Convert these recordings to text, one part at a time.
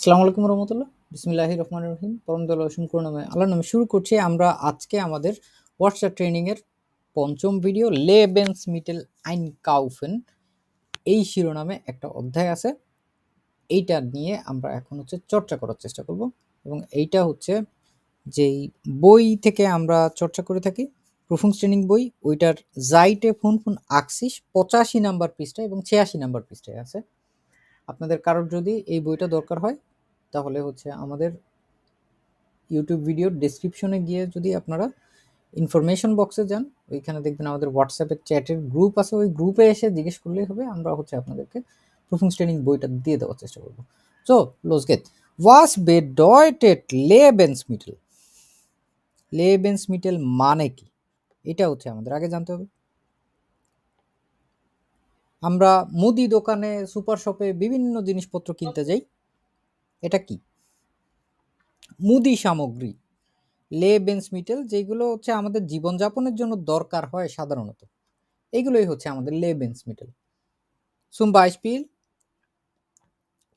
আসসালামু আলাইকুম রহমতুল্লাহ বিসমিল্লাহ রহমান রহিম পরমদুল্লাহ শুমকুর নামে আল্লাহ নামে শুরু করছি আমরা আজকে আমাদের হোয়াটসঅ্যাপ ট্রেনিংয়ের পঞ্চম ভিডিও লেবেন্স মিটেল আইন কাউফেন এই শিরোনামে একটা অধ্যায় আছে এইটা নিয়ে আমরা এখন হচ্ছে চর্চা করার চেষ্টা করব এবং এইটা হচ্ছে যেই বই থেকে আমরা চর্চা করে থাকি প্রুফুং ট্রেনিং বই ওইটার জাইটে ফোন ফোন আকসিস পঁচাশি নাম্বার পিসটা এবং ছিয়াশি নাম্বার পৃষ্ঠায় আছে আপনাদের কারোর যদি এই বইটা দরকার হয় তাহলে হচ্ছে আমাদের ইউটিউব ভিডিওর ডিসক্রিপশনে গিয়ে যদি আপনারা ইনফরমেশন বক্সে যান ওইখানে দেখবেন আমাদের হোয়াটসঅ্যাপের চ্যাটের গ্রুপ আছে ওই গ্রুপে এসে জিজ্ঞেস করলেই হবে আমরা হচ্ছে আপনাদেরকে প্রথম শ্রেণীর বইটা দিয়ে দেওয়ার চেষ্টা করবো সো লোজ গেট ওয়াস মিটেল লেবেন্স মিটেল মানে কি এটা হচ্ছে আমাদের আগে জানতে হবে আমরা মুদি দোকানে সুপার শপে বিভিন্ন জিনিসপত্র কিনতে যাই এটা কি মুদি সামগ্রী লে বেন্স মিটেল যেগুলো হচ্ছে আমাদের জীবনযাপনের জন্য দরকার হয় সাধারণত এগুলোই হচ্ছে আমাদের লে বেন্স মিটেল সুম্বাইশ পিল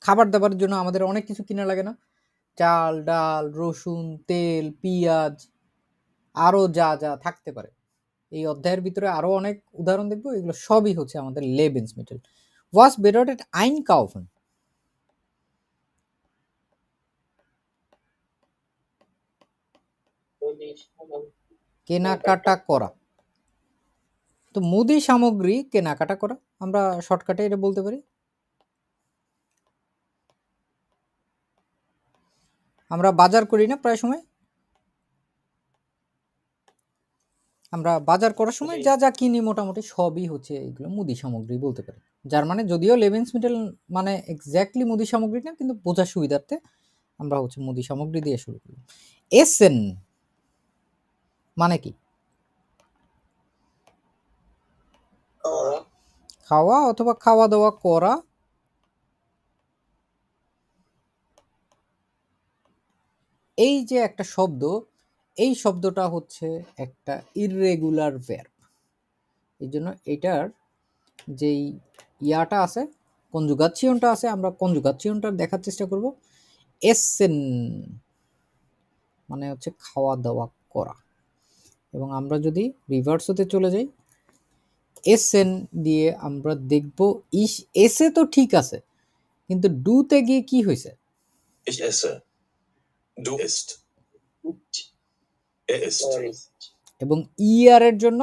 খাবার দাবারের জন্য আমাদের অনেক কিছু কিনা লাগে না চাল ডাল রসুন তেল পিঁয়াজ আরও যা যা থাকতে পারে এই অধ্যায়ের ভিতরে আরও অনেক উদাহরণ দেখবো এগুলো সবই হচ্ছে আমাদের লেবেন্স মিটেল ওয়াজ বেরোড এট আইন কাউফেন কেনাকাটা করা তো মুদি সামগ্রী কেনাকাটা করা আমরা শর্টকাটে এটা বলতে পারি আমরা বাজার করি না প্রায় সময় আমরা বাজার করার সময় যা যা কিনি মোটামুটি সবই হচ্ছে এগুলো মুদি সামগ্রী বলতে পারি যার মানে যদিও লেভেন্স মিটেল মানে এক্স্যাক্টলি মুদি সামগ্রী না কিন্তু বোঝার সুবিধার্থে আমরা হচ্ছে মুদি সামগ্রী দিয়ে শুরু করি এন মানে কি খাওয়া অথবা খাওয়া দাওয়া করা এই যে একটা শব্দ এই শব্দটা হচ্ছে একটা ইররেগুলার ভ্যার্ব এই জন্য এটার যেই ইয়াটা আছে কঞ্জুগাচ্ছিয়নটা আছে আমরা কনজুগাচ্ছিয়নটা দেখার চেষ্টা করব এসেন মানে হচ্ছে খাওয়া দাওয়া করা এবং আমরা যদি রিভার্স হতে চলে যাই এস এন দিয়ে আমরা দেখব ইস এসে তো ঠিক আছে কিন্তু ডুতে গিয়ে কি হয়েছে এবং আর er এর জন্য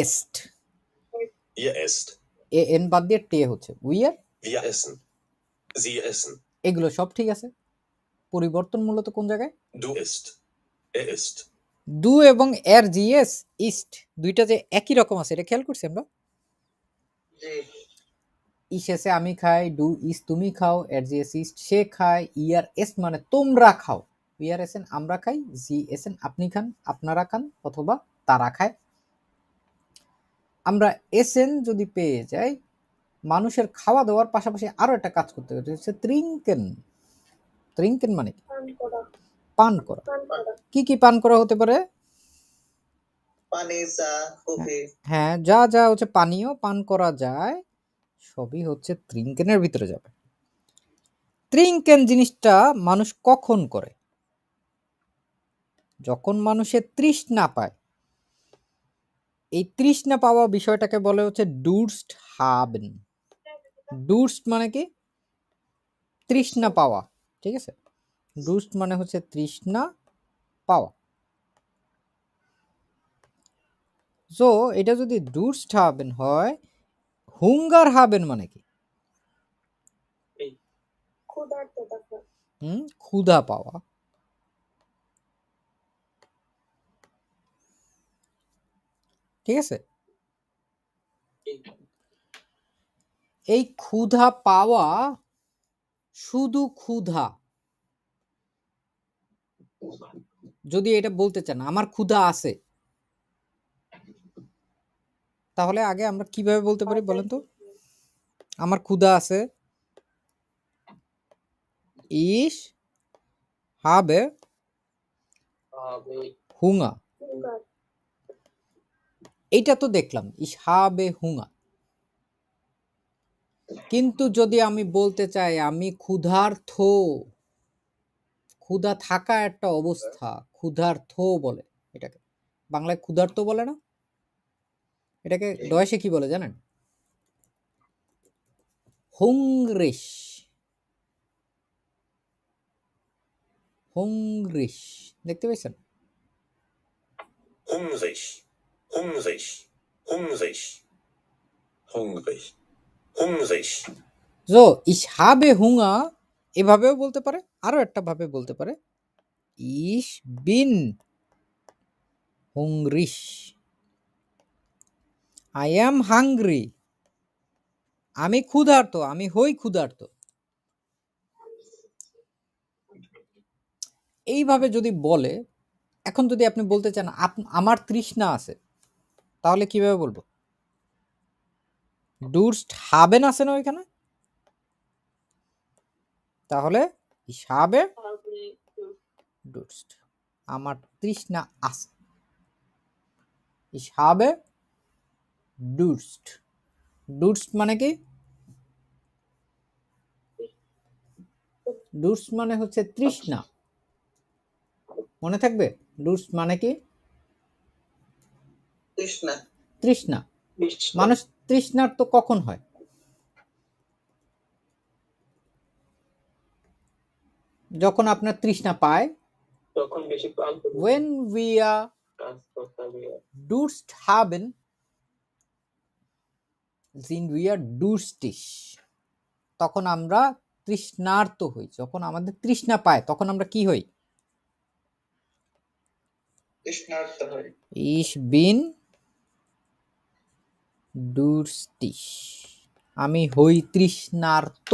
এস্ট এ এন বাদ দিয়ে টে হচ্ছে উইয়ার এগুলো সব ঠিক আছে পরিবর্তন মূলত কোন জায়গায় ডু এস্ট এস্ট দু এবং এর জিএস ইস্ট দুইটা যে একই রকম আছে এটা খেয়াল করছি আমরা ইসেসে আমি খাই ডু ইস তুমি খাও এর এস ইস্ট সে খায় ইয়ার এস মানে তোমরা খাও ইয়ার এস এন আমরা খাই জি এস এন আপনি খান আপনারা খান অথবা তারা খায় আমরা এস এন যদি পেয়ে যাই মানুষের খাওয়া দাওয়ার পাশাপাশি আরও একটা কাজ করতে পারি হচ্ছে ত্রিঙ্কেন ত্রিঙ্কেন মানে পান করা কি কি পান করা হতে পারে হ্যাঁ যা যা হচ্ছে পানীয় পান করা যায় সবই হচ্ছে ত্রিঙ্কেনের ভিতরে যাবে ত্রিঙ্কেন জিনিসটা মানুষ কখন করে যখন মানুষের তৃষ্ণা পায় এই তৃষ্ণা পাওয়া বিষয়টাকে বলে হচ্ছে ডুরস্ট হাবেন ডুরস্ট মানে কি তৃষ্ণা পাওয়া ঠিক আছে ডুস্ট মানে হচ্ছে তৃষ্ণা পাওয়া সো এটা যদি ডুস্ট হাবেন হয় হুঙ্গার হাবেন মানে কি ক্ষুধা পাওয়া ঠিক আছে এই ক্ষুধা পাওয়া শুধু ক্ষুধা যদি এটা বলতে চান আমার ক্ষুধা আছে তাহলে আগে আমরা কিভাবে বলতে পারি বলেন তো আমার ক্ষুধা আছে ইস হাবে হুঙা এটা তো দেখলাম ইস হাবে হুঙা কিন্তু যদি আমি বলতে চাই আমি ক্ষুধার্থ ক্ষুধা থাকা একটা হ্যাঁ। অবস্থা ক্ষুধার্থ বলে এটাকে বাংলায় ক্ষুধার্থ বলে না এটাকে ডয়েসে কি বলে জানেন হুংরিশ হুংরিশ দেখতে পেয়েছেন হুংরিশ হুংরিশ হুংরিশ হুংরিশ হুংরিশ So, ich হাবে Hunger এভাবেও বলতে পারে আরও একটা ভাবে বলতে পারে ইস বিন হুংরিশ আই অ্যাম হাংরি আমি ক্ষুধার্ত আমি হই ক্ষুধার্ত এইভাবে যদি বলে এখন যদি আপনি বলতে চান আমার তৃষ্ণা আছে তাহলে কিভাবে বলবো ডুরস্ট হাবেন আছে না ওইখানে তাহলে হিসাবে আমার তৃষ্ণা আছে হিসাবে ডুস্ট ডুস্ট মানে কি ডুস মানে হচ্ছে তৃষ্ণা মনে থাকবে ডুস মানে কি তৃষ্ণা তৃষ্ণা মানুষ তৃষ্ণার তো কখন হয় যখন আপনার তৃষ্ণা পায় তখন বেশি ক্লান্ত when we are durst haben sind wir durstig তখন আমরা তৃষ্ণার্ত হই যখন আমাদের তৃষ্ণা পায় তখন আমরা কি হই তৃষ্ণার্ত বিন ich আমি হই তৃষ্ণার্ত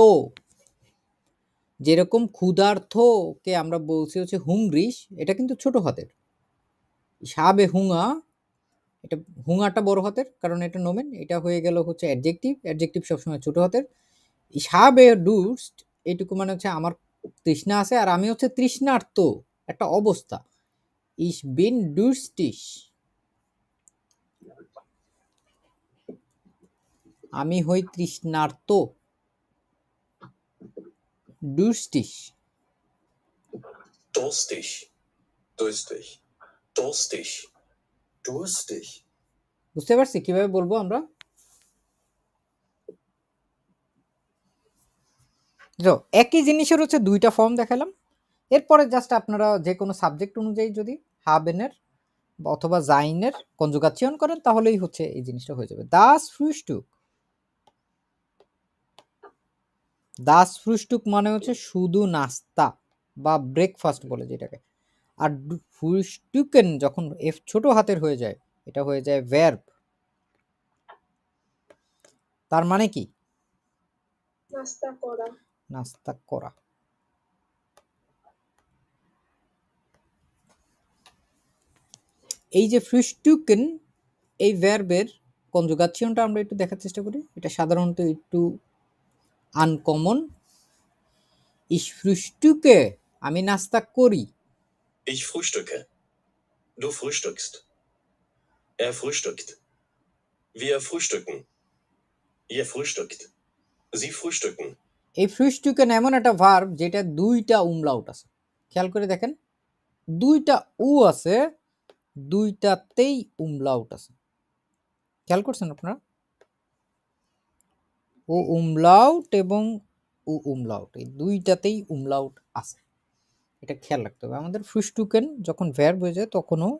যেরকম ক্ষুধার্থকে আমরা বলছি হচ্ছে হুংরিস এটা কিন্তু ছোট হাতের সাবে হুঙা এটা হুঙাটা বড় হাতের কারণ এটা নোমেন এটা হয়ে গেল হচ্ছে অ্যাডজেক্টিভ অ্যাডজেক্টিভ সবসময় ছোট হাতের সাবে ডুস্ট এইটুকু মানে হচ্ছে আমার তৃষ্ণা আছে আর আমি হচ্ছে তৃষ্ণার্ত একটা অবস্থা ইস বিন ডুস্টিস আমি হই তৃষ্ণার্ত durstig. Durstig. Durstig. Durstig. Durstig. বুঝতে পারছি কিভাবে বলবো আমরা একই জিনিসের হচ্ছে দুইটা ফর্ম দেখালাম এরপরে জাস্ট আপনারা যে কোনো সাবজেক্ট অনুযায়ী যদি হাবেনের অথবা জাইনের কনজুগাচিয়ন করেন তাহলেই হচ্ছে এই জিনিসটা হয়ে যাবে দাস ফ্রুস্টুক দাস ফুরুষ্টুক মানে হচ্ছে শুধু নাস্তা বা ব্রেকফাস্ট বলে যেটাকে আর ফুরুষ্টুকেন যখন এফ ছোট হাতের হয়ে যায় এটা হয়ে যায় ভ্যার্ব তার মানে কি নাস্তা করা নাস্তা করা এই যে ফ্রিস্টুকেন এই ভ্যার্বের কনজুগাশনটা আমরা একটু দেখার চেষ্টা করি এটা সাধারণত একটু আনকমন Ich frühstücke. আমি নাস্তা করি Ich frühstücke. Du frühstückst. Er frühstückt. Wir frühstücken. Ihr frühstückt. Sie frühstücken. এই ফ্রুস্টুকেন এমন একটা ভার্ব যেটা দুইটা উমলাউট আছে খেয়াল করে দেখেন দুইটা উ আছে দুইটাতেই উমলাউট আছে খেয়াল করছেন আপনারা ও উমলাউট এবং ও উমলাউট এই দুইটাতেই উমলাউট আছে এটা খেয়াল রাখতে হবে আমাদের টুকেন যখন ভ্যার হয়ে যায় তখনও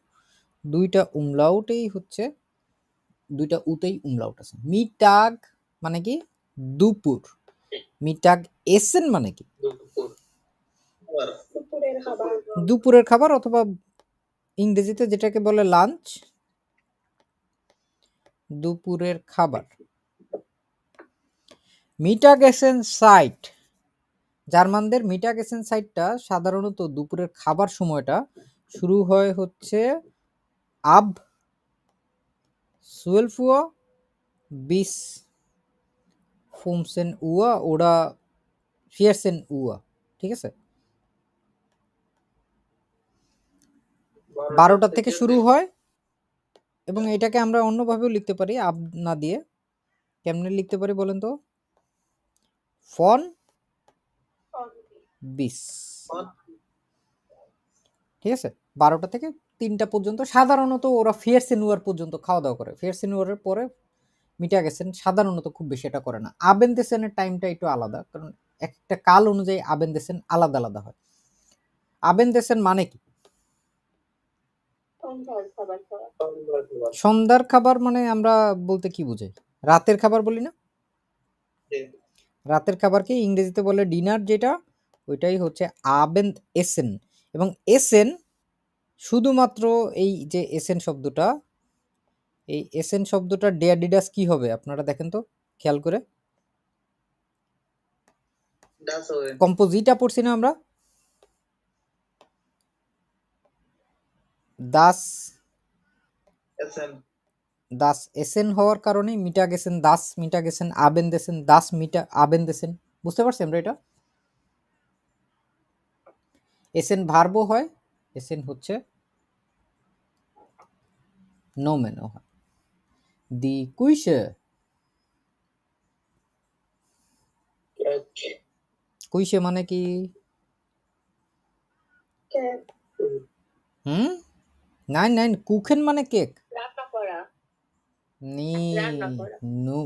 দুইটা উমলাউটেই হচ্ছে দুইটা উতেই উমলাউট আছে মিটাগ মানে কি দুপুর মিটাগ এসেন মানে কি দুপুরের খাবার অথবা ইংরেজিতে যেটাকে বলে লাঞ্চ দুপুরের খাবার মিটাগেসেন সাইট জার্মানদের মিটাগেসেন সাইটটা সাধারণত দুপুরের খাবার সময়টা শুরু হয় হচ্ছে আব সুয়েলফুয়া বিস ফোমসেন উয়া ওরা ফিয়ারসেন উয়া ঠিক আছে বারোটা থেকে শুরু হয় এবং এটাকে আমরা অন্যভাবেও লিখতে পারি আব না দিয়ে কেমনে লিখতে পারি বলেন তো ফন বিশ ঠিক আছে বারোটা থেকে তিনটা পর্যন্ত সাধারণত ওরা সিনুয়ার পর্যন্ত খাওয়া দাওয়া করে ফিয়ারসিনুয়ারের পরে মিটা গেছেন সাধারণত খুব বেশি এটা করে না আবেন আবেন্দেসেনের টাইমটা একটু আলাদা কারণ একটা কাল অনুযায়ী আবেন আবেন্দেসেন আলাদা আলাদা হয় আবেন আবেন্দেসেন মানে কি সন্ধ্যার খাবার মানে আমরা বলতে কি বুঝাই রাতের খাবার বলি না রাতের খাবারকে ইংরেজিতে বলে ডিনার যেটা ওইটাই হচ্ছে আবেন এসেন এবং এসেন শুধুমাত্র এই যে এসেন শব্দটা এই এসেন শব্দটা ডেয়াডিডাস কি হবে আপনারা দেখেন তো খেয়াল করে কম্পোজিটা পড়ছি না আমরা দাস দাস এসেন হওয়ার কারণে মিটা গেছেন দাস মিটা গেছেন আবেন দেশেন দাস মিটা আবেন দেশেন বুঝতে পারছি আমরা এটা এসেন ভার্ব হয় এসেন হচ্ছে নোমেনও হয় দি কুইস কুইসে মানে কি হুম নাইন নাইন কুখেন মানে কেক নি নু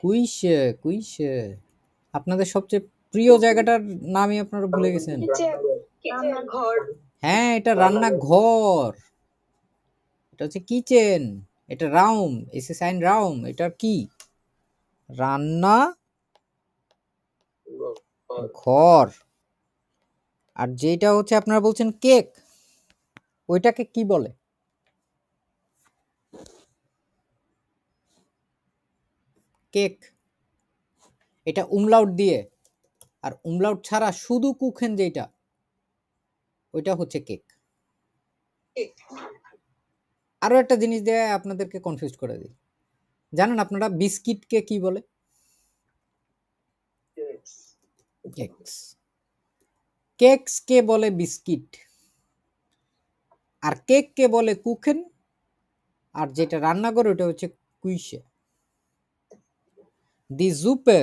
কুইশে কুইশে আপনাদের সবচেয়ে প্রিয় জায়গাটার নামই আপনারা ভুলে গেছেন হ্যাঁ এটা রান্না ঘর এটা হচ্ছে কিচেন এটা রাউম এসে সাইন রাউম এটা কি রান্না ঘর আর যেটা হচ্ছে আপনারা বলছেন কেক ওইটাকে কি বলে কেক এটা উমলাউট দিয়ে আর উমলাউট ছাড়া শুধু কুখেন যেটা ওইটা হচ্ছে কেক আরও একটা জিনিস দিয়ে আপনাদেরকে কনফিউজ করে দিই জানেন আপনারা বিস্কিটকে কি বলে কেকস কেকস কে বলে বিস্কিট আর কেক কে বলে কুখেন আর যেটা রান্না করে ওটা হচ্ছে কুইশে Die Suppe.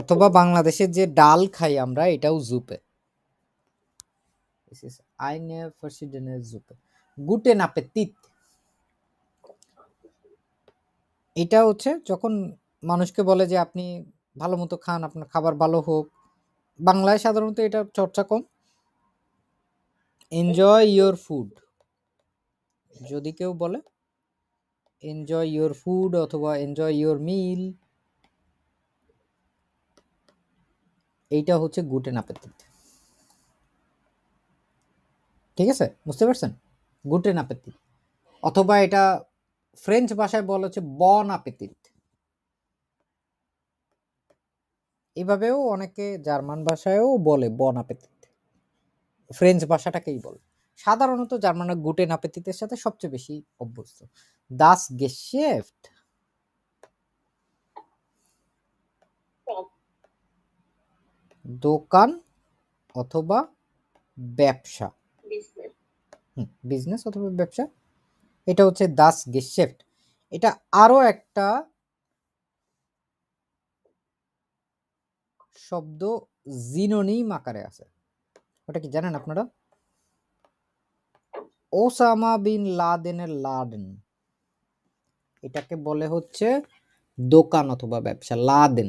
অথবা বাংলাদেশের যে ডাল খাই আমরা এটাও জুপে আইনে ফার্সিডেনের জুপে গুটে নাপে তিত এটা হচ্ছে যখন মানুষকে বলে যে আপনি ভালো মতো খান আপনার খাবার ভালো হোক বাংলায় সাধারণত এটা চর্চা কম এনজয় ইয়োর ফুড যদি কেউ বলে এনজয় ইয়োর ফুড অথবা এনজয় ইয়োর মিল এইটা হচ্ছে গুটেন আপেতিত ঠিক আছে বুঝতে পারছেন গুটেন আপেতিত অথবা এটা ফ্রেঞ্চ ভাষায় বলা হচ্ছে বন আপেতিক এভাবেও অনেকে জার্মান ভাষায়ও বলে বন আপেতিক ফ্রেঞ্চ ভাষাটাকেই বল সাধারণত জার্মানরা গুটেন আপেতিতের সাথে সবচেয়ে বেশি অভ্যস্ত দাস গেসেফট দোকান অথবা ব্যবসা বিজনেস অথবা ব্যবসা এটা হচ্ছে দাস গেসেফট এটা আরো একটা শব্দ জিনোনিম আকারে আছে ওটা কি জানেন আপনারা ওসামা বিন লাদেনের লাদেন এটাকে বলে হচ্ছে দোকান অথবা ব্যবসা লাদেন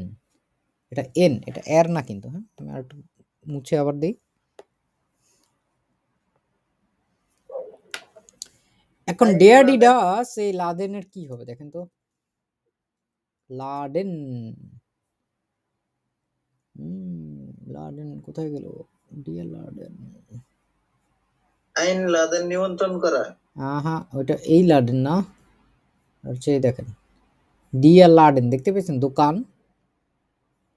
এটা এন এটা এর না কিন্তু হ্যাঁ আমি আর একটু মুছে আবার দিই এখন ডেয়াডিডা সেই লাদেনের কি হবে দেখেন তো লাডেন লাডেন কোথায় গেল ডিয়ার লার্ডেন আইন লাদেন নিমন্ত্রণ করা আহা ওইটা এই লাডেন না হচ্ছে এই দেখেন ডিয়ার লাডেন দেখতে পেয়েছেন দোকান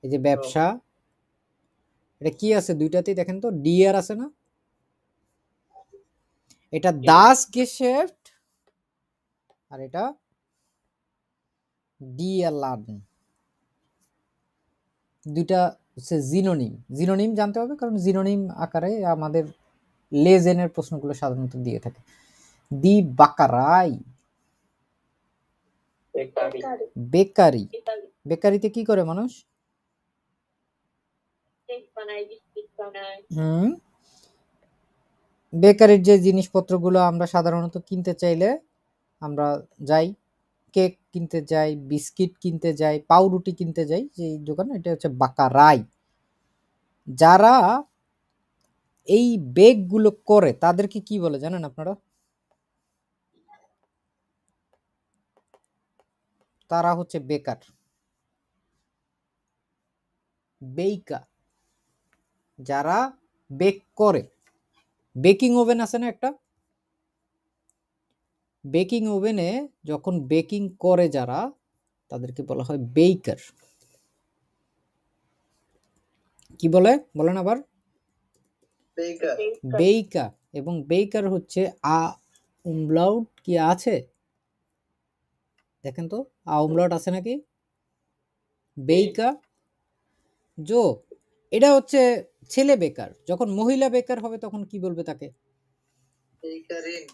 এই যে ব্যবসা এটা কি আছে দুইটাতেই দেখেন তো ডিয়ার আছে না এটা দাস গেশেফট আর এটা ডিয়ার লার্ডেন দুইটা হচ্ছে জিনোনিম জিনোনিম জানতে হবে কারণ জিনোনিম আকারে আমাদের লেজেনের প্রশ্নগুলো সাধারণত দিয়ে থাকে দি বাকারাই বেকারি বেকারিতে কি করে মানুষ হুম বেকারির যে জিনিসপত্রগুলো আমরা সাধারণত কিনতে চাইলে আমরা যাই কেক কিনতে যাই বিস্কিট কিনতে যাই পাউরুটি কিনতে যাই যে দোকান এটা হচ্ছে বাকারাই যারা এই বেগগুলো করে তাদেরকে কি বলে জানেন আপনারা তারা হচ্ছে বেকার বেইকা যারা বেক করে বেকিং ওভেন আছে না একটা বেকিং ওভেনে যখন বেকিং করে যারা তাদেরকে বলা হয় বেকার কি বলে বলেন আবার বেইকা এবং বেকার হচ্ছে আ উমলাউট কি আছে দেখেন তো আ উমলাউট আছে নাকি বেইকা জো এটা হচ্ছে ছেলে বেকার যখন মহিলা বেকার হবে তখন কি বলবে তাকে বেকারিন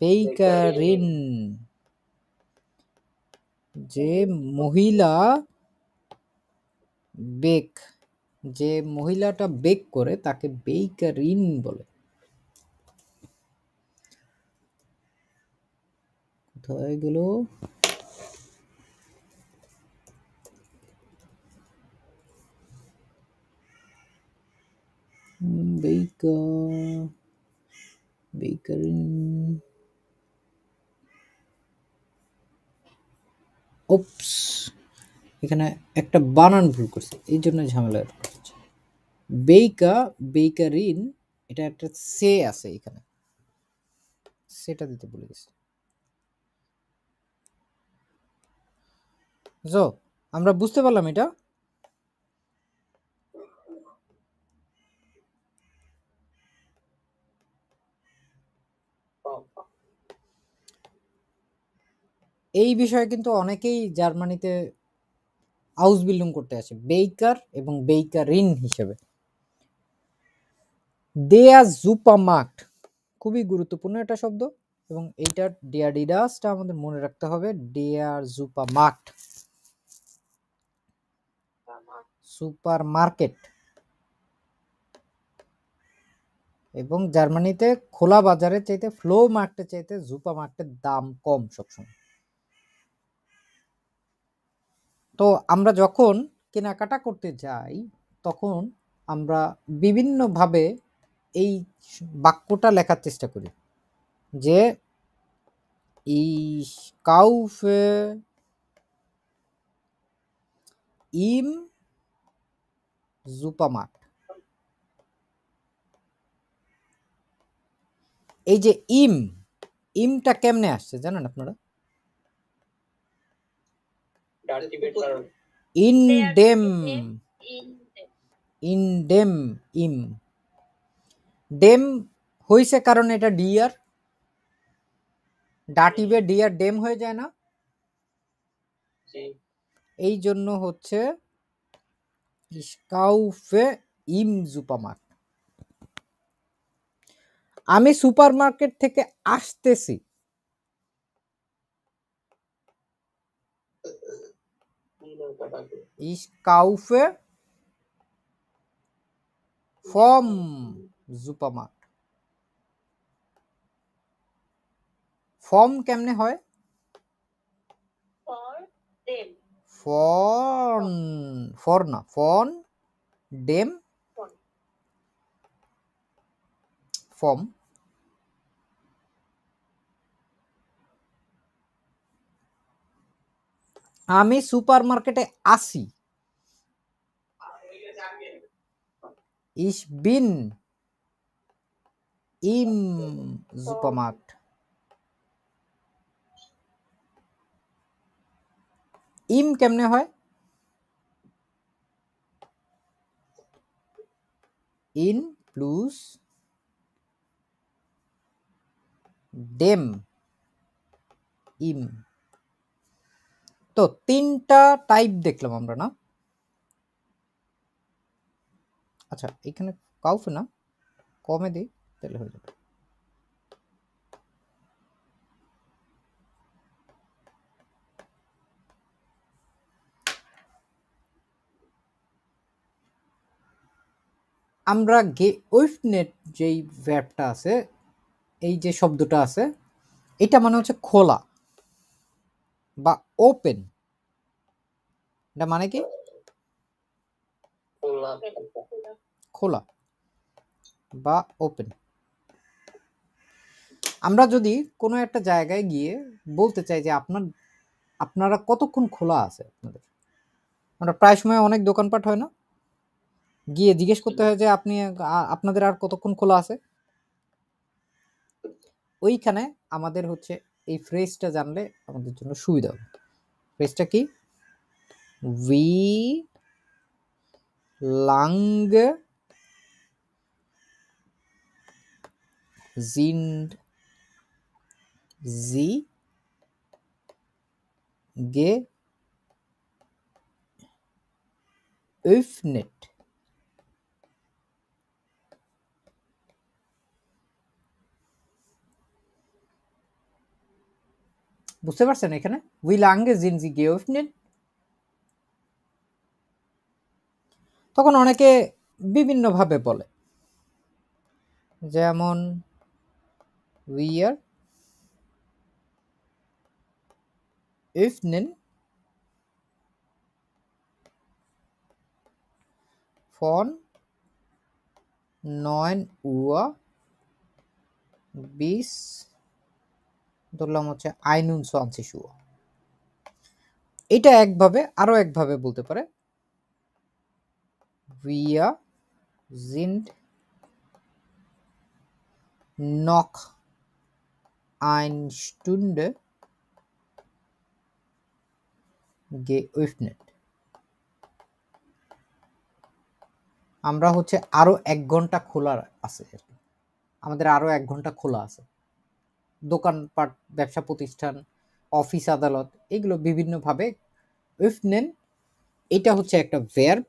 বেকারিন যে মহিলা বেক যে মহিলাটা বেক করে তাকে বেকারিন বলে কোথায় গেল বেকার বেকারিন ওপস এখানে একটা বানান ভুল করছে এই জন্য ঝামেলা বেইকা বেইকারিন এটা একটা সে আছে এখানে সেটা দিতে ভুলে গেছে আমরা বুঝতে পারলাম এটা এই বিষয়ে কিন্তু অনেকেই জার্মানিতে হাউস বিল্ডিং করতে আসে বেইকার এবং বেইকারিন হিসেবে দেয়া জুপামার্ট খুবই গুরুত্বপূর্ণ একটা শব্দ এবং এইটার ডিয়াডিডাসটা আমাদের মনে রাখতে হবে ডেয়ার জুপামার্ট সুপার মার্কেট এবং জার্মানিতে খোলা বাজারে চাইতে ফ্লো মার্কেটে চাইতে জুপা মার্কেটের দাম কম সবসময় তো আমরা যখন কেনাকাটা করতে যাই তখন আমরা বিভিন্নভাবে এই বাক্যটা লেখার চেষ্টা করি যে কাউফে ইম জুপামাট এই যে ইম ইমটা কেমনে আসছে জানেন আপনারা ইন ডেম ইন ডেম ইম ডেম হইছে কারণ এটা ডিয়ার ডাটিবে ডিয়ার ডেম হয়ে যায় না এই জন্য হচ্ছে ইস্কাউফে ইম সুপারমার্ক আমি সুপারমার্কেট থেকে আসতেছি Ich kaufe vom Supermarkt. form কেমনে হয় ফন ফর না ফন ডেম ফর্ম আমি সুপার মার্কেটে আসি ইস বিন ইম সুপারমার্ট ইম কেমনে হয় ইন প্লুস ডেম ইম তো তিনটা টাইপ দেখলাম আমরা না আচ্ছা এখানে কাউফে না কমে দিই তাহলে হয়ে যাবে আমরা গে ওয়েফনেট যেই ভ্যাপটা আছে এই যে শব্দটা আছে এটা মানে হচ্ছে খোলা বা ওপেন এটা মানে কি খোলা বা ওপেন আমরা যদি কোনো একটা জায়গায় গিয়ে বলতে চাই যে আপনার আপনারা কতক্ষণ খোলা আছে আপনাদের আমরা প্রায় সময় অনেক দোকানপাট হয় না গিয়ে জিজ্ঞেস করতে হয় যে আপনি আপনাদের আর কতক্ষণ খোলা আছে ওইখানে আমাদের হচ্ছে এই ফ্রেজটা জানলে আমাদের জন্য সুবিধা হবে ফ্রেজটা কি উই লাঙ্গ জিন্ড জি গে ইফনেট বুঝতে পারছেন এখানে উই লাঙ্গে জিনজি গেওফনিন তখন অনেকে বিভিন্নভাবে বলে যেমন উইয়ার ইফনিন ফন নয়ন উয়া বিশ ধরলাম হচ্ছে আইনুন সোয়ানসিসুও এটা একভাবে আরো একভাবে বলতে পারে উইয়া জিন্ড আইন স্টুন্ডে geöffnet আমরা হচ্ছে আরো এক ঘন্টা খোলা আছে আমাদের আরো এক ঘন্টা খোলা আছে দোকানপাট ব্যবসা প্রতিষ্ঠান অফিস আদালত এগুলো বিভিন্নভাবে ইফ নেন এটা হচ্ছে একটা ভ্যার্ব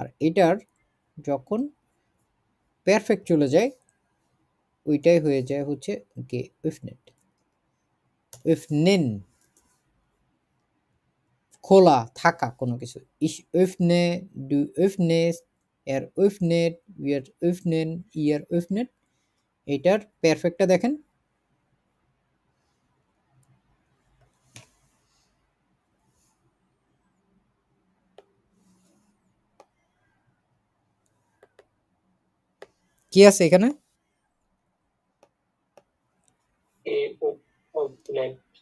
আর এটার যখন পারফেক্ট চলে যায় ওইটাই হয়ে যায় হচ্ছে গে উইফনেট নেন খোলা থাকা কোনো কিছু ইস নে ডু উইফনেস এর উইফনেট ইয়ার নেন ইয়ার উইফনেট এটার পারফেক্টটা দেখেন কি আছে এখানে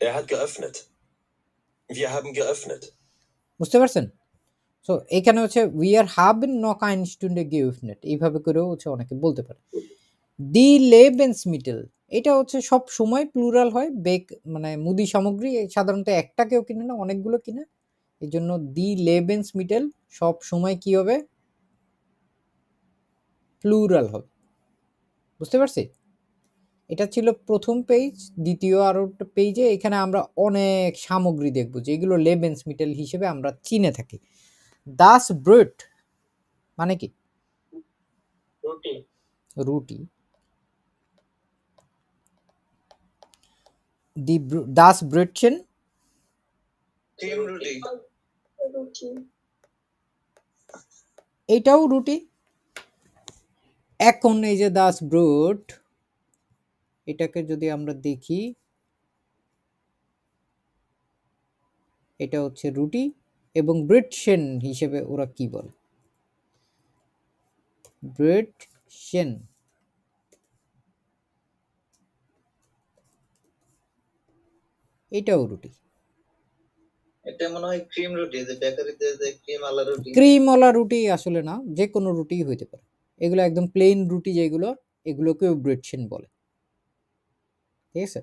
er বুঝতে পারছেন সো এখানে হচ্ছে উই আর হাব নক আইন স্টুডে গিউফনেট এইভাবে করেও হচ্ছে অনেকে বলতে পারে দি লেবেন্স মিটেল এটা হচ্ছে সব সময় প্লুরাল হয় বেক মানে মুদি সামগ্রী সাধারণত একটা কেউ কিনে না অনেকগুলো কিনে এই জন্য দি লেবেন্স মিটেল সব সময় কি হবে প্লুরাল হবে বুঝতে পারছি এটা ছিল প্রথম পেজ দ্বিতীয় আরও পেজে এখানে আমরা অনেক সামগ্রী দেখব যেগুলো লেবেন্স মিটেল হিসেবে আমরা চিনে থাকি দাস ব্রেড মানে কি রুটি দি দাস ব্রেডচেন এইটাও রুটি এখন এই যে দাস ব্রুট এটাকে যদি আমরা দেখি এটা হচ্ছে রুটি এবং সেন হিসেবে ওরা কি বলে সেন এটাও রুটি এটা মনে হয় ক্রিম রুটি যে বেকারিতে যে ক্রিম আলা রুটি ক্রিম আলা রুটি আসলে না যে কোনো রুটি হইতে পারে এগুলো একদম প্লেন রুটি যেগুলো এগুলোকেও চেন বলে ঠিক আছে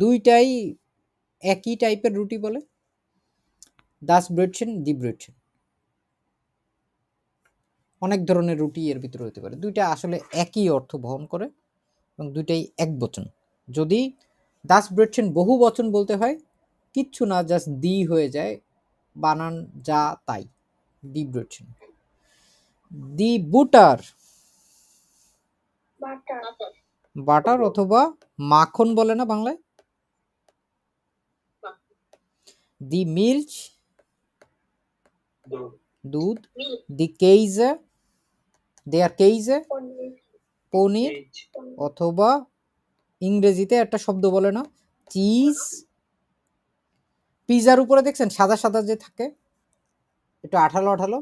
দুইটাই একই টাইপের রুটি বলে দাস চেন দি চেন অনেক ধরনের রুটি এর ভিতরে হতে পারে দুইটা আসলে একই অর্থ বহন করে এবং দুইটাই এক বচন যদি দাস চেন বহু বচন বলতে হয় কিচ্ছু না জাস্ট দি হয়ে যায় বানান যা তাই দি চেন দি বুটার বাটার অথবা মাখন বলে না বাংলায় দি মিল্চ দুধ দি কেইজে দেয়ার কেইজে পনির অথবা ইংরেজিতে একটা শব্দ বলে না চিজ পিজার উপরে দেখছেন সাদা সাদা যে থাকে একটু আঠালো আঠালো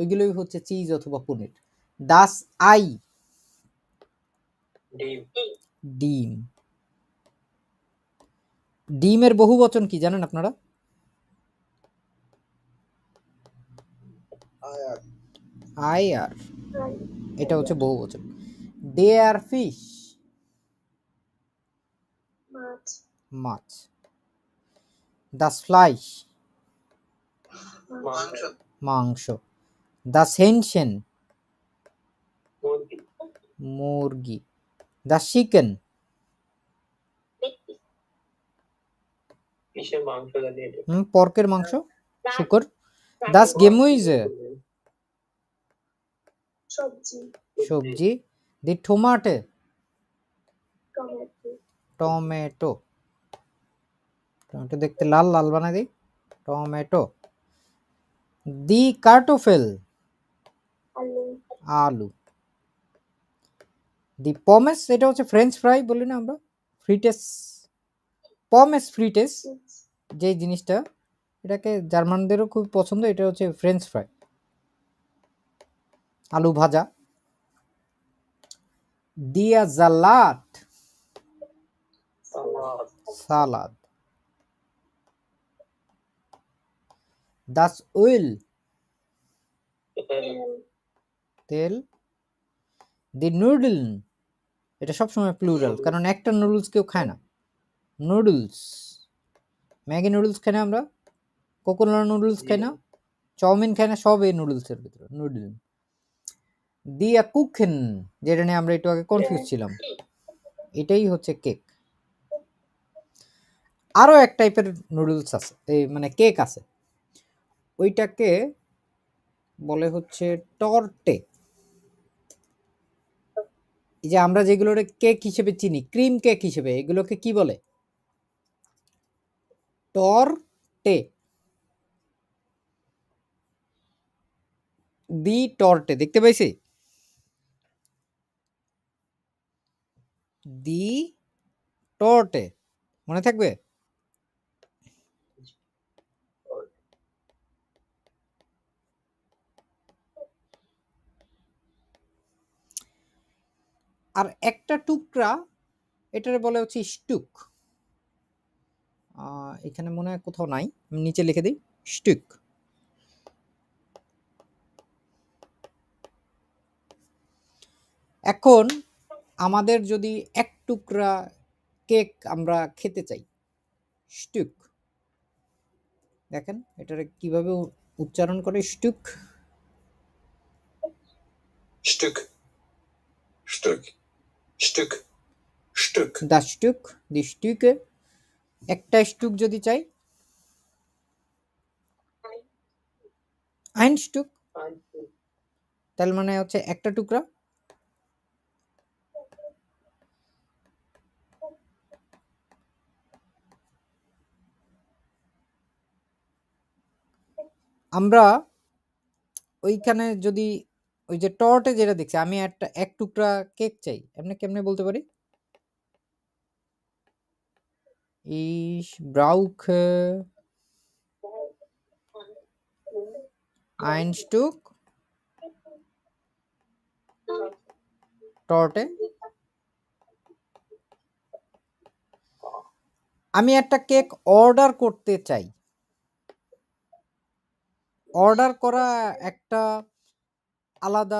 ওইগুলোই হচ্ছে চিজ অথবা পনির দাস আই ডিম ডিমের বহু বচন কি জানেন আপনারা আই আর এটা হচ্ছে বহু বচন দে আর ফিশ মাছ দাস ফ্লাই মাংস দাস হেনসেন মুরগি দ্য চিকেন হুম পর্কের মাংস শুকর দাস গেমুইজ সবজি দি টমাটে টমেটো টমেটো দেখতে লাল লাল বানাই দিই টমেটো দি কার্টোফেল আলু দি পমেস এটা হচ্ছে ফ্রেঞ্চ ফ্রাই বলি না আমরা ফ্রিটেস পমেস ফ্রিটেস যে জিনিসটা এটাকে জার্মানদেরও খুব পছন্দ এটা হচ্ছে ফ্রেঞ্চ ফ্রাই আলু ভাজা দিয়া জালাত সালাদ দাস উইল তেল দি নুডল এটা সবসময় প্লুরাল কারণ একটা নুডলস কেউ খায় না নুডলস ম্যাগি নুডলস খাই না আমরা কোকোনাট নুডলস খাই না চাউমিন খাই না সব এই নুডলসের ভিতরে নুডল দিয়া কুকেন যেটা নিয়ে আমরা একটু আগে কনফিউজ ছিলাম এটাই হচ্ছে কেক আরও এক টাইপের নুডলস আছে এই মানে কেক আছে ওইটাকে বলে হচ্ছে টর্টে যে আমরা যেগুলো কেক হিসেবে চিনি ক্রিম কেক হিসেবে এগুলোকে কি বলে টর টে দি টর্টে দেখতে পাইছি দি টর্টে মনে থাকবে আর একটা টুকরা এটার বলে হচ্ছে স্টুক এখানে মনে হয় কোথাও নাই আমি নিচে লিখে দিই স্টুক এখন আমাদের যদি এক টুকরা কেক আমরা খেতে চাই স্টুক দেখেন এটার কিভাবে উচ্চারণ করে স্টুক স্টুক স্টুক Stück. Stück. দা স্টুক die Stücke. একটা স্টুক যদি চাই আইন স্টুক তাহলে মানে হচ্ছে একটা টুকরা আমরা ওইখানে যদি ওই যে টর্টে যেটা দেখছি আমি একটা এক টুকরা কেক চাই আপনি কেমনে বলতে পারি Ich brauche ein Stück আমি একটা কেক অর্ডার করতে চাই অর্ডার করা একটা আলাদা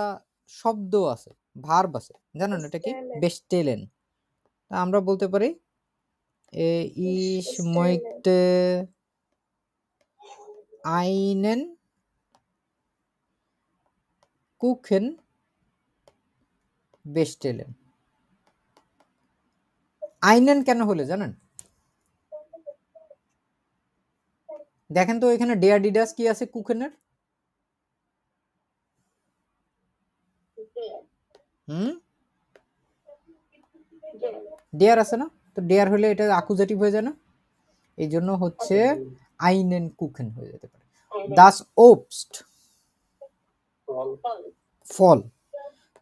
শব্দ আছে ভার্ব আছে জানেন এটা কি বেস্টেলেন আমরা বলতে পারি এ ইস möchte আইনেন Kuchen বেস্টেলেন আইনেন কেন হলে জানেন দেখেন তো এখানে ডিডাস কি আছে কুকেনের হুম ডেয়ার আছে না তো ডেয়ার হলে এটা আকুজেটিভ হয়ে যায় না এই জন্য হচ্ছে আইন আইনেন কুখেন হয়ে যেতে পারে দাস ওপস্ট ফল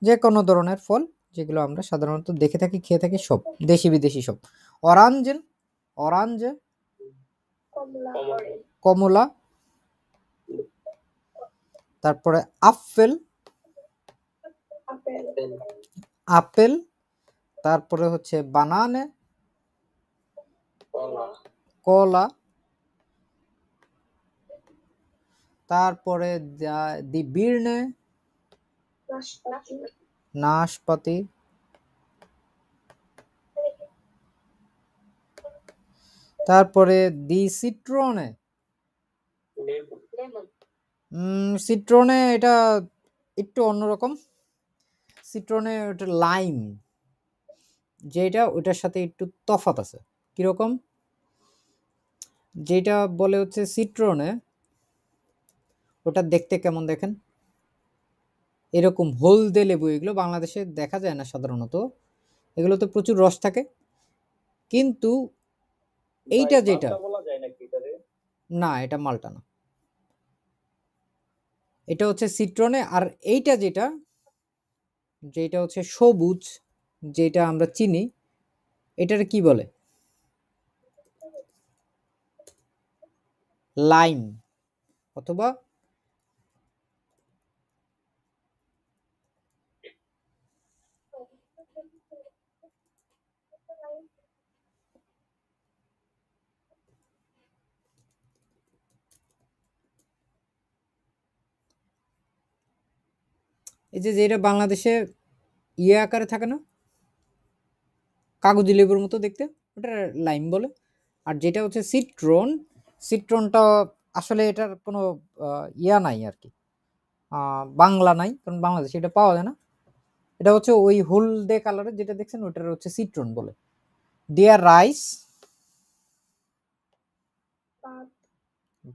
যে কোনো ধরনের ফল যেগুলো আমরা সাধারণত দেখে থাকি খেয়ে থাকি সব দেশি বিদেশি সব অরাঞ্জেন অরাঞ্জ কমলা তারপরে আপেল আপেল তারপরে হচ্ছে বানানে কলা তারপরে দি বিড়নে নাশপাতি তারপরে দি সিট্রনে সিট্রনে এটা একটু অন্যরকম সিট্রনে ওটা লাইম যেটা ওটার সাথে একটু তফাত আছে কীরকম যেটা বলে হচ্ছে সিট্রনে ওটা দেখতে কেমন দেখেন এরকম হলদে লেবু এগুলো বাংলাদেশে দেখা যায় না সাধারণত এগুলোতে প্রচুর রস থাকে কিন্তু এইটা যেটা না এটা মালটা না এটা হচ্ছে সিট্রনে আর এইটা যেটা যেটা হচ্ছে সবুজ যেটা আমরা চিনি এটার কি বলে লাইম অথবা এই যে যেটা বাংলাদেশে ইয়ে আকারে থাকে না কাগজি লেবুর মতো দেখতে ওটা লাইম বলে আর যেটা হচ্ছে সিট্রন সিট্রনটা আসলে এটার কোনো ইয়া নাই আর কি বাংলা নাই কারণ বাংলাদেশে এটা পাওয়া যায় না এটা হচ্ছে ওই হলদে কালারের যেটা দেখছেন ওটার হচ্ছে সিট্রন বলে দেয়ার রাইস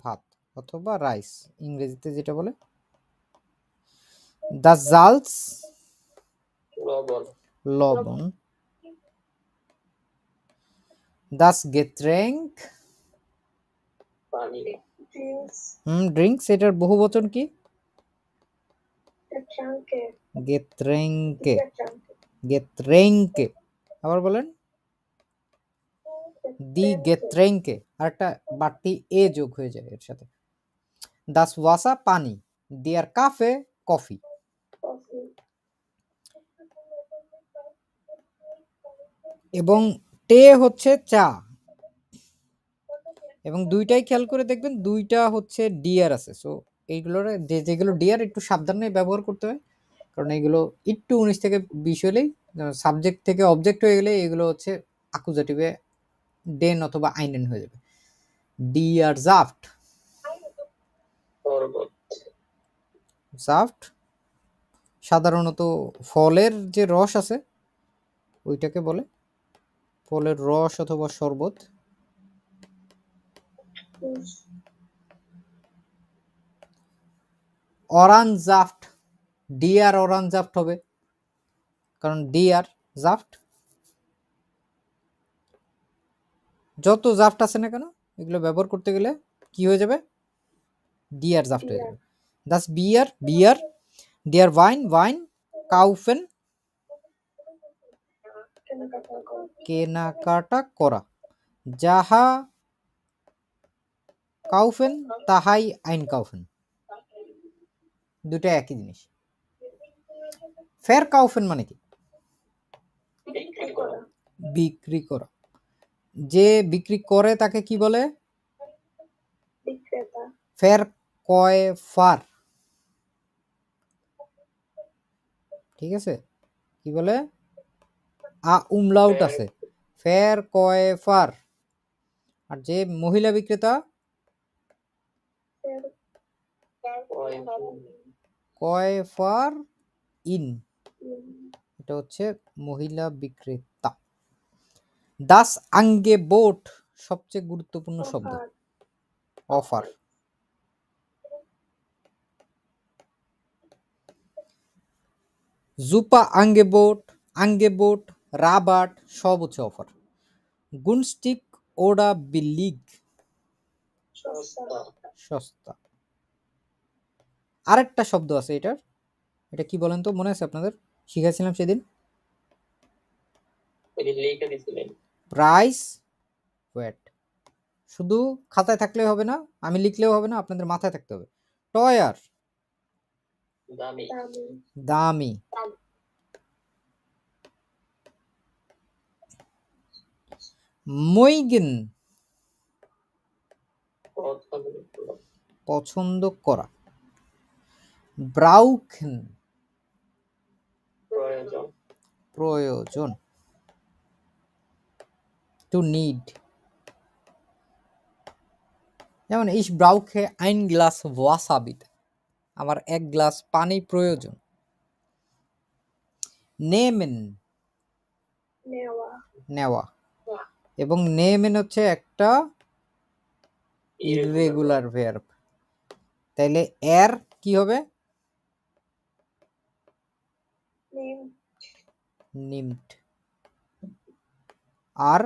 ভাত অথবা রাইস ইংরেজিতে যেটা বলে দাজ্জালস লবণ দাস গেত্রেঙ্ক পানি হুম ড্রিঙ্কস এটার বহু বচন কি গেত্রেঙ্কে গেত্রেঙ্কে আবার বলেন দি গেত্রেঙ্কে আর একটা বাড়তি এ যোগ হয়ে যায় এর সাথে দাস ওয়াসা পানি দেয়ার কাফে কফি এবং টে হচ্ছে চা এবং দুইটাই খেয়াল করে দেখবেন দুইটা হচ্ছে ডিয়ার আছে সো এইগুলোর যে যেগুলো ডিয়ার একটু সাবধানে ব্যবহার করতে হয় কারণ এইগুলো একটু উনিশ থেকে বিশ হলেই সাবজেক্ট থেকে অবজেক্ট হয়ে গেলে এগুলো হচ্ছে আকুজাটিভে ডেন অথবা আইনেন হয়ে যাবে ডিয়ার জাফট জাফট সাধারণত ফলের যে রস আছে ওইটাকে বলে ফলের রস অথবা শরবত অরাঞ্জ জাফট ডিয়ার অরাঞ্জ জাফট হবে কারণ ডিয়ার জাফট যত জাফট আছে না কেন এগুলো ব্যবহার করতে গেলে কি হয়ে যাবে ডিয়ার জাফট হয়ে যাবে দাস বিয়ার বিয়ার ডিয়ার ওয়াইন ওয়াইন কাউফেন কেনাকাটা করা যাহা কাউফেন তাহাই আইন কাউফেন দুটা একই জিনিস ফের কাউফেন মানে কি বিক্রি করা যে বিক্রি করে তাকে কি বলে ফের কয় ফার ঠিক আছে কি বলে আ উমলাউট আছে ফেয়ার কয় ফার আর যে মহিলা বিক্রেতা কয় ফার ইন এটা হচ্ছে মহিলা বিক্রেতা দাস আঙ্গে বোট সবচেয়ে গুরুত্বপূর্ণ শব্দ অফার জুপা আঙ্গে বোট আঙ্গে বোট রাবার্ট হচ্ছে অফার গুনস্টিক ওডা বিলিগ সস্তা আরেকটা শব্দ আছে এটার এটা কি বলেন তো মনে আছে আপনাদের শিখেছিলাম সেদিন প্রাইস ওয়েট শুধু খাতায় থাকলে হবে না আমি লিখলেও হবে না আপনাদের মাথায় থাকতে হবে টয়ার দামি দামি মৈগিন পছন্দ করা ব্রাউখেন প্রয়োজন টু নিড যেমন ইস ব্রাউখে আইন গ্লাস ওয়াসাবিদ আমার এক গ্লাস পানি প্রয়োজন নেমেন নেওয়া এবং নেমেন হচ্ছে একটা ইরেগুলার ভার্ব তাইলে এর er কি হবে নিমট আর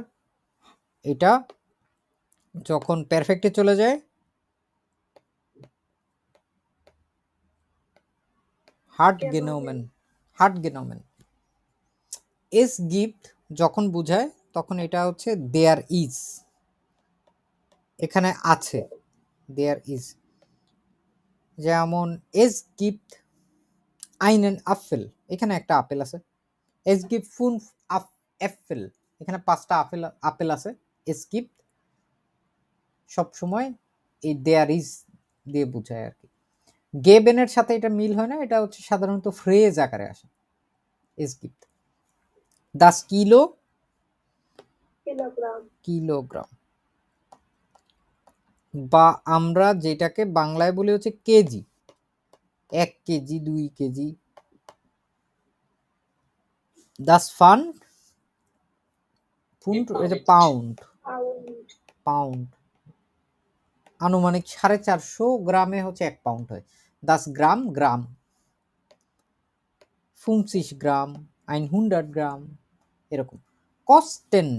এটা যখন পারফেক্টে চলে যায় হার্ট গেনোমেন হার্ট গেনোমেন এস গিফট যখন বুঝায় তখন এটা হচ্ছে দেয়ার ইজ এখানে আছে দেয়ার ইজ যেমন এস গিফট আইন অ্যান্ড আপেল এখানে একটা আপেল আছে এস গিফট ফুন অ্যাপেল এখানে পাঁচটা আপেল আপেল আছে এস গিফট সবসময় এই দেয়ার ইজ দিয়ে বোঝায় আর কি গেবেনের সাথে এটা মিল হয় না এটা হচ্ছে সাধারণত ফ্রেজ আকারে আসে এস গিফট দ্য স্কিলো কিলোগ্রাম বা আমরা যেটাকে বাংলায় বলি হচ্ছে কেজি এক কেজি দুই কেজি দাস ফান পাউন্ড পাউন্ড আনুমানিক সাড়ে চারশো গ্রামে হচ্ছে এক পাউন্ড হয় দাস গ্রাম গ্রাম ফুমসিস গ্রাম আইন হুন্ডার গ্রাম এরকম কস্টেন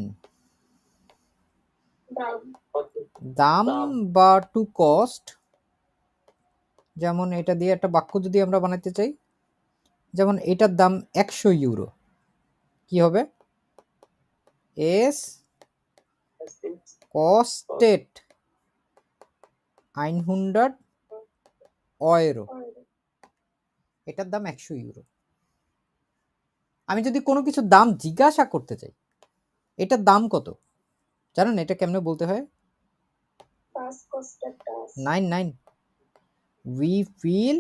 দাম বা টু কস্ট যেমন এটা দিয়ে একটা বাক্য যদি আমরা বানাতে চাই যেমন এটার দাম একশো ইউরো কি হবে এস কস্টেট আইন হান্ড্রেড অয়েরো এটার দাম একশো ইউরো আমি যদি কোনো কিছু দাম জিজ্ঞাসা করতে চাই এটার দাম কত জানেন এটা কেমনে বলতে হয় নাইন নাইন উই ফিল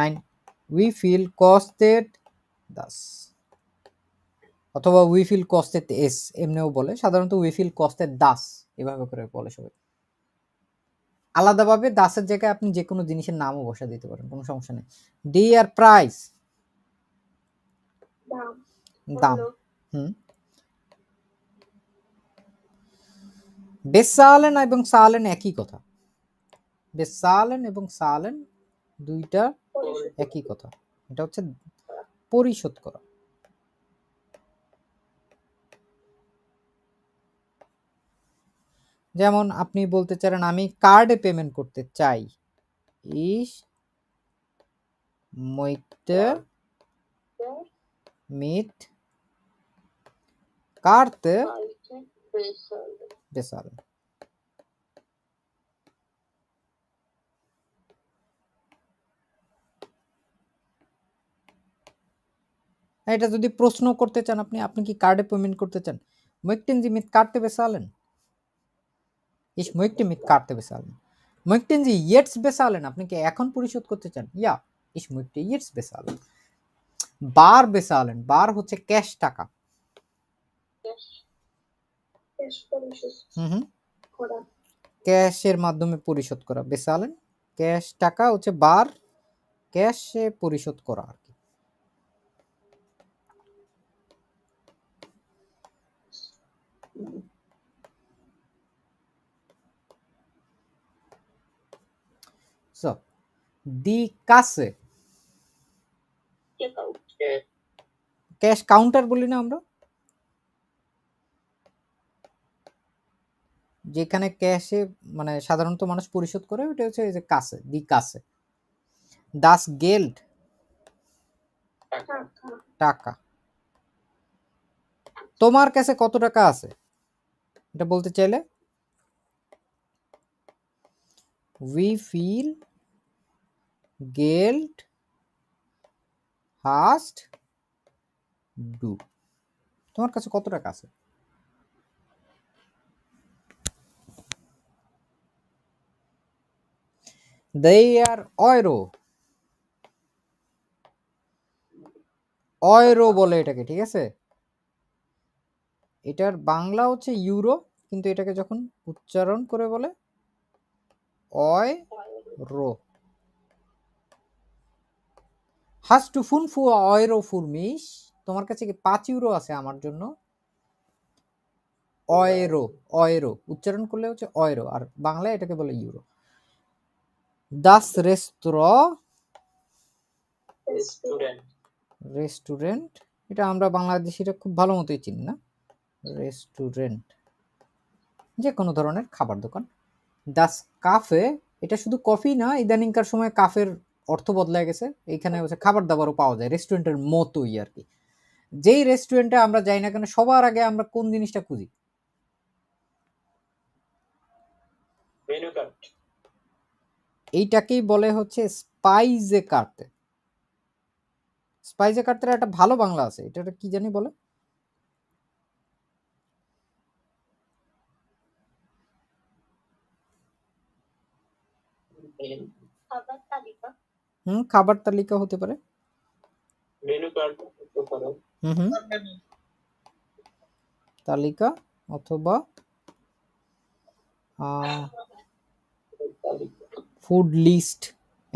নাইন উই ফিল কস্টেড দাস অথবা উই ফিল কস্টেড এস এমনিও বলে সাধারণত উই ফিল কস্টেড দাস এভাবে করে বলে সবাই আলাদাভাবে দাসের জায়গায় আপনি যে কোনো জিনিসের নামও বসা দিতে পারেন কোনো সমস্যা নেই ডি আর প্রাইস দাম হুম বেসালেন এবং সালেন একই কথা বেসালেন এবং সালেন দুইটা একই কথা এটা হচ্ছে পরিশোধ করা যেমন আপনি বলতে চান আমি কার্ডে পেমেন্ট করতে চাই ইস মইতে মিট কার্তে বেসাল হ্যাঁ, এটা যদি প্রশ্ন করতে চান আপনি আপনি কি কার্ডে পেমেন্ট করতে চান জি মিথ কার্ডতে বেসালেন ইস মোয়েকটি মিথ কার্ডতে বেসালেন জি ইয়েটস বেসালেন আপনি কি এখন পরিশোধ করতে চান ইয়া ইস মোয়েকটি ইয়েটস বেসালেন বার বেসালেন বার হচ্ছে ক্যাশ টাকা ক্যাশের মাধ্যমে পরিশোধ করা বেসালেন ক্যাশ টাকা হচ্ছে বার ক্যাশে পরিশোধ করা আর কি দি ক্যাশ কাউন্টার বলি না আমরা যেখানে ক্যাশে মানে সাধারণত মানুষ পরিশোধ করে ওটা হচ্ছে যে কাছে দি কাছে দাস গেল্ড টাকা তোমার কাছে কত টাকা আছে এটা বলতে চাইলে উই ফিল গেল্ড হাস্ট ডু তোমার কাছে কত টাকা আছে They are euro. অয়রো বলে এটাকে ঠিক আছে এটার বাংলা হচ্ছে ইউরো কিন্তু এটাকে যখন উচ্চারণ করে বলে অয় রো হাস টু ফুন ফু অয়রো ফুরমিশ তোমার কাছে কি পাঁচ ইউরো আছে আমার জন্য অয়রো অয়রো উচ্চারণ করলে হচ্ছে অয়রো আর বাংলায় এটাকে বলে ইউরো দাস রেস্তোর রেস্টুরেন্ট এটা আমরা বাংলাদেশিরা খুব ভালো মতোই চিনি না রেস্টুরেন্ট যে কোনো ধরনের খাবার দোকান দাস কাফে এটা শুধু কফি না ইদানিংকার সময় কাফের অর্থ বদলায় গেছে এইখানে হচ্ছে খাবার দাবারও পাওয়া যায় রেস্টুরেন্টের মতোই আর কি যেই রেস্টুরেন্টে আমরা যাই না কেন সবার আগে আমরা কোন জিনিসটা খুঁজি মেনু কার্ড এইটাকেই বলে হচ্ছে স্পাইজে কার্তে স্পাইজে কার্তের একটা ভালো বাংলা আছে এটা কি জানি বলে হুম খাবার তালিকা হতে পারে হুম হুম তালিকা অথবা ফুড লিস্ট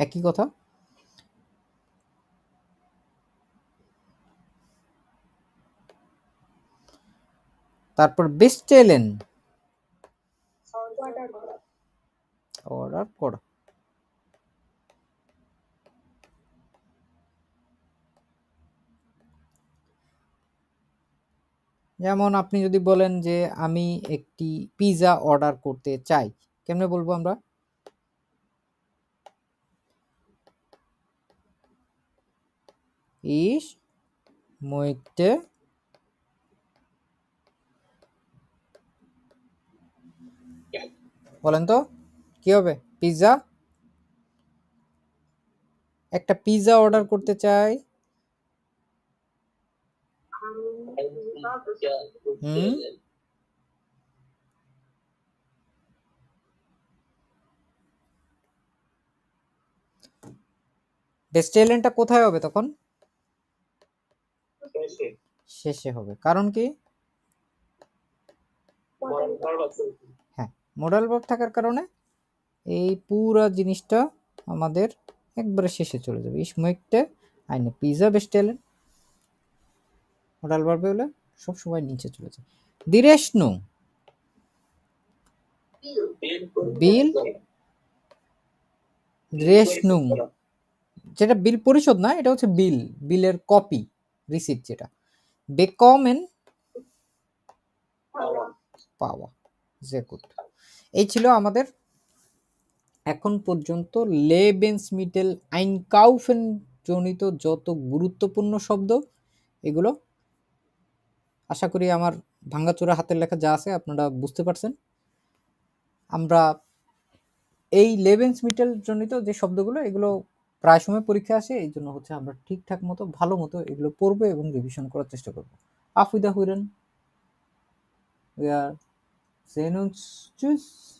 একই কথা তারপর বেস্টেলেন অর্ডার করা যেমন আপনি যদি বলেন যে আমি একটি পিৎজা অর্ডার করতে চাই কেমনে বলবো আমরা is moite বলেন তো কি হবে পিৎজা একটা পিৎজা অর্ডার করতে চাই হুম রেস্টুরেন্টটা কোথায় হবে তখন শেষে হবে কারণ কি হ্যাঁ মোডাল ভার্ব থাকার কারণে এই পুরো জিনিসটা আমাদের একবারে শেষে চলে যাবে ইসময়িকটা আইনে পিজা বেস্টেলেন মোডাল ভার্বে হলে সবসময় নিচে চলে যায় দিরেশনু বিল রেশনু যেটা বিল পরিশোধ না এটা হচ্ছে বিল বিলের কপি রিসিভ যেটা এন পাওয়া যে গুড এই ছিল আমাদের এখন পর্যন্ত লেবেন্স মিটেল আইন কাউফেন জনিত যত গুরুত্বপূর্ণ শব্দ এগুলো আশা করি আমার ভাঙ্গাচোরা হাতের লেখা যা আছে আপনারা বুঝতে পারছেন আমরা এই লেবেন্স মিটেল জনিত যে শব্দগুলো এগুলো প্রায় সময় পরীক্ষা আসে এই জন্য হচ্ছে আমরা ঠিকঠাক মতো ভালো মতো এগুলো পড়বো এবং রিভিশন করার চেষ্টা করব আফিদা হুইরেন we are